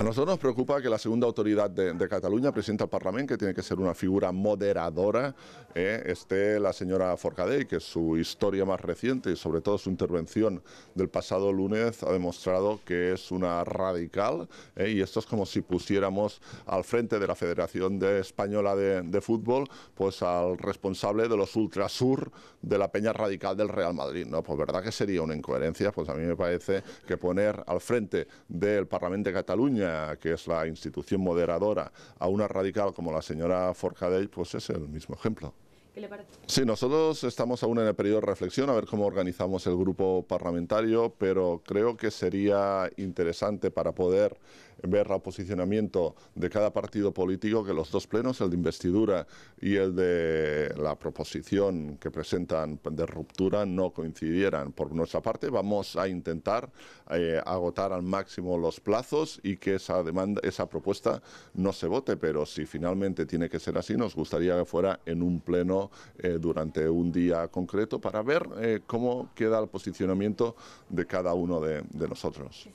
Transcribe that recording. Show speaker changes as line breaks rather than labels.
A nosotros nos preocupa que la segunda autoridad de, Cataluña, presidenta del Parlamento, que tiene que ser una figura moderadora, eh, esté la señora Forcadell, que su historia más reciente y sobre todo su intervención del pasado lunes ha demostrado que es una radical eh, y esto es como si pusiéramos al frente de la Federación Española de, Fútbol pues al responsable de los ultrasur de la peña radical del Real Madrid. No, pues verdad que sería una incoherencia, pues a mí me parece que poner al frente del Parlamento de Cataluña que es la institución moderadora, a una radical como la señora Forcadell, pues es el mismo ejemplo. Sí, nosotros estamos aún en el periodo de reflexión a ver cómo organizamos el grupo parlamentario, pero creo que sería interesante para poder ver el posicionamiento de cada partido político que los dos plenos, el de investidura y el de la proposición que presentan de ruptura, no coincidieran. Por nuestra parte, vamos a intentar eh, agotar al máximo los plazos y que esa demanda, esa propuesta no se vote, pero si finalmente tiene que ser así, nos gustaría que fuera en un pleno eh, durante un día concreto para ver eh, cómo queda el posicionamiento de cada uno de, nosotros.